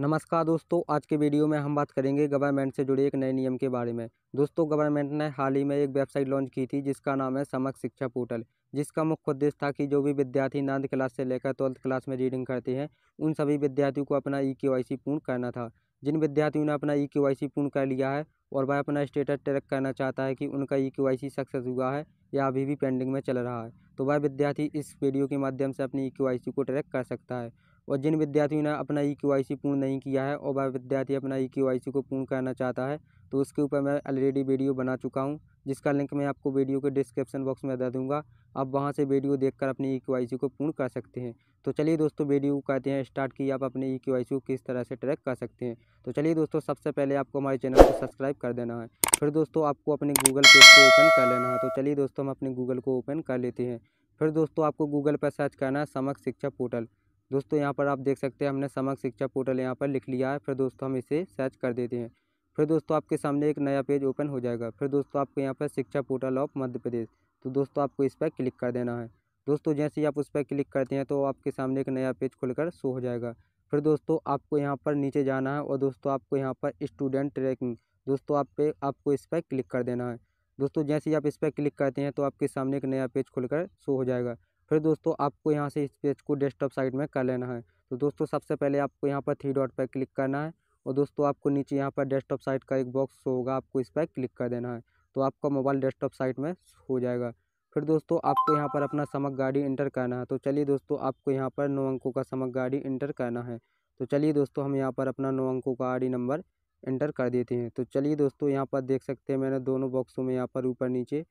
नमस्कार दोस्तों आज के वीडियो में हम बात करेंगे गवर्नमेंट से जुड़े एक नए नियम के बारे में दोस्तों गवर्नमेंट ने हाल ही में एक वेबसाइट लॉन्च की थी जिसका नाम है समक शिक्षा पोर्टल जिसका मुख्य उद्देश्य था कि जो भी विद्यार्थी नाइन्थ क्लास से लेकर ट्वेल्थ क्लास में रीडिंग करते हैं उन सभी विद्यार्थियों को अपना ई के पूर्ण करना था जिन विद्यार्थियों ने अपना ई के पूर्ण कर लिया है और वह अपना स्टेटस ट्रैक करना चाहता है कि उनका ई के सक्सेस हुआ है या अभी भी पेंडिंग में चल रहा है तो वह विद्यार्थी इस वीडियो के माध्यम से अपनी ई को ट्रैक कर सकता है और जिन विद्यार्थियों ने अपना ई e पूर्ण नहीं किया है और वह विद्यार्थी अपना ई e को पूर्ण करना चाहता है तो उसके ऊपर मैं ऑलरेडी वीडियो बना चुका हूँ जिसका लिंक मैं आपको वीडियो के डिस्क्रिप्शन बॉक्स में दे दूँगा आप वहाँ से वीडियो देखकर अपनी ई e को पूर्ण कर सकते हैं तो चलिए दोस्तों वीडियो कहते हैं स्टार्ट की आप अपने ई को किस तरह से ट्रैक कर सकते हैं तो चलिए दोस्तों सबसे पहले आपको हमारे चैनल को सब्सक्राइब कर देना है फिर दोस्तों आपको अपने गूगल पेज को ओपन कर लेना है तो चलिए दोस्तों हम अपने गूगल को ओपन कर लेते हैं फिर दोस्तों आपको गूगल पर सर्च करना है समक शिक्षा पोर्टल दोस्तों यहाँ पर आप देख सकते हैं हमने समग्र शिक्षा पोर्टल यहाँ पर लिख लिया है फिर दोस्तों हम इसे सर्च कर देते हैं फिर दोस्तों आपके सामने एक नया पेज ओपन हो जाएगा फिर दोस्तों आपको यहाँ पर शिक्षा पोर्टल ऑफ मध्य प्रदेश तो दोस्तों आपको इस पर क्लिक कर देना है दोस्तों जैसे ही आप उस पर क्लिक करते हैं तो आपके सामने एक नया पेज खुलकर शो हो जाएगा फिर दोस्तों आपको यहाँ पर नीचे जाना है और दोस्तों आपको यहाँ पर स्टूडेंट ट्रैकिंग दोस्तों आप पे आपको इस पर क्लिक कर देना है दोस्तों जैसे ही आप इस पर क्लिक करते हैं तो आपके सामने एक नया पेज खुलकर शो हो जाएगा फिर दोस्तों आपको यहाँ से इस पेज को डेस्कटॉप साइड में कर लेना है तो दोस्तों सबसे पहले आपको यहाँ पर थ्री डॉट पर क्लिक करना है और दोस्तों आपको नीचे यहाँ पर डेस्कटॉप साइट का एक बॉक्स होगा आपको इस पर क्लिक कर देना है तो आपका मोबाइल डेस्कटॉप साइट में हो जाएगा फिर दोस्तों आपको यहाँ पर अपना समक गाड़ी इंटर करना है तो चलिए दोस्तों आपको यहाँ पर नौ अंकों का समक गाड़ी इंटर करना है तो चलिए दोस्तों हम यहाँ पर अपना नौ अंकों का आई नंबर इंटर कर देते हैं तो चलिए दोस्तों यहाँ पर देख सकते हैं मैंने दोनों बॉक्सों में यहाँ पर ऊपर नीचे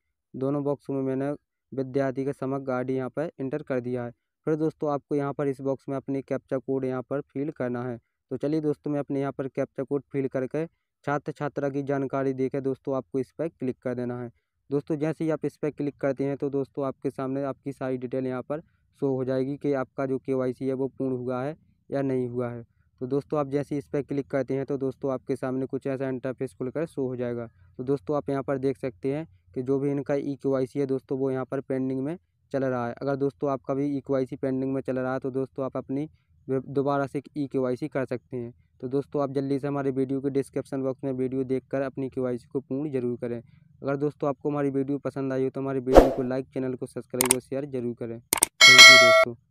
दोनों बॉक्सों में मैंने विद्यार्थी का समग्र आईडी यहाँ पर इंटर कर दिया है फिर दोस्तों आपको यहाँ पर इस बॉक्स में अपने कैप्चा कोड यहाँ पर फिल करना है तो चलिए दोस्तों मैं अपने यहाँ पर कैप्चा कोड फिल करके छात्र छात्रा की जानकारी देकर दोस्तों आपको इस पर क्लिक कर देना है दोस्तों जैसे ही आप इस पर क्लिक करते हैं तो दोस्तों आपके सामने आपकी सारी डिटेल यहाँ पर शो हो जाएगी कि आपका जो के है वो पूर्ण हुआ है या नहीं हुआ है तो दोस्तों आप जैसे इस पर क्लिक करते हैं तो दोस्तों आपके सामने कुछ ऐसा इंटरफेस खुलकर शो हो जाएगा तो दोस्तों आप यहाँ पर देख सकते हैं कि जो भी इनका ई के वाई सी है दोस्तों वो यहाँ पर पेंडिंग में चल रहा है अगर दोस्तों आपका भी ई के वाई सी पेंडिंग में चल रहा है तो दोस्तों आप अपनी दोबारा से ई के वाई सी कर सकते हैं तो दोस्तों आप जल्दी से हमारे वीडियो के डिस्क्रिप्शन बॉक्स में वीडियो देखकर अपनी के वाई सी को पूर्ण जरूर करें अगर दोस्तों आपको हमारी वीडियो पसंद आई हो तो हमारी वीडियो को लाइक चैनल को सब्सक्राइब और शेयर जरूर करें थैंक यू दोस्तों